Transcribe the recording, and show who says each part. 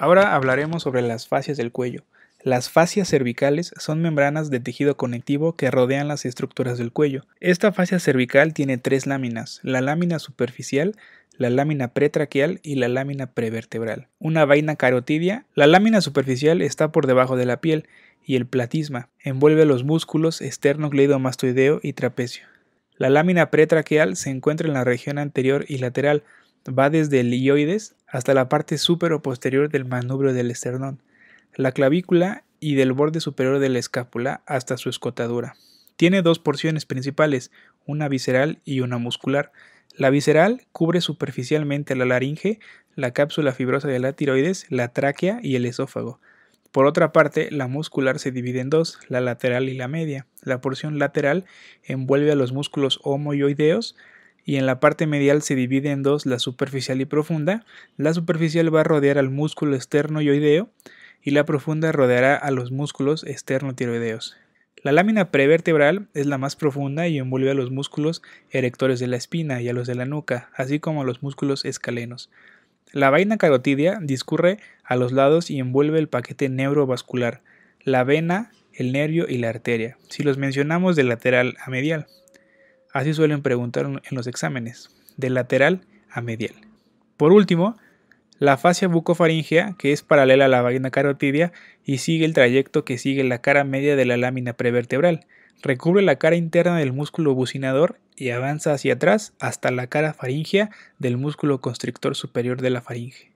Speaker 1: Ahora hablaremos sobre las fascias del cuello. Las fascias cervicales son membranas de tejido conectivo que rodean las estructuras del cuello. Esta fascia cervical tiene tres láminas, la lámina superficial, la lámina pretraqueal y la lámina prevertebral. Una vaina carotidia, la lámina superficial está por debajo de la piel y el platisma envuelve los músculos esternocleidomastoideo y trapecio. La lámina pretraqueal se encuentra en la región anterior y lateral, Va desde el hioides hasta la parte superior posterior del manubrio del esternón, la clavícula y del borde superior de la escápula hasta su escotadura. Tiene dos porciones principales, una visceral y una muscular. La visceral cubre superficialmente la laringe, la cápsula fibrosa de la tiroides, la tráquea y el esófago. Por otra parte, la muscular se divide en dos, la lateral y la media. La porción lateral envuelve a los músculos homoioideos, y en la parte medial se divide en dos la superficial y profunda. La superficial va a rodear al músculo externo yoideo y la profunda rodeará a los músculos externo La lámina prevertebral es la más profunda y envuelve a los músculos erectores de la espina y a los de la nuca, así como a los músculos escalenos. La vaina carotidia discurre a los lados y envuelve el paquete neurovascular, la vena, el nervio y la arteria, si los mencionamos de lateral a medial. Así suelen preguntar en los exámenes, de lateral a medial. Por último, la fascia bucofaringea, que es paralela a la vagina carotidia y sigue el trayecto que sigue la cara media de la lámina prevertebral, recubre la cara interna del músculo bucinador y avanza hacia atrás hasta la cara faringea del músculo constrictor superior de la faringe.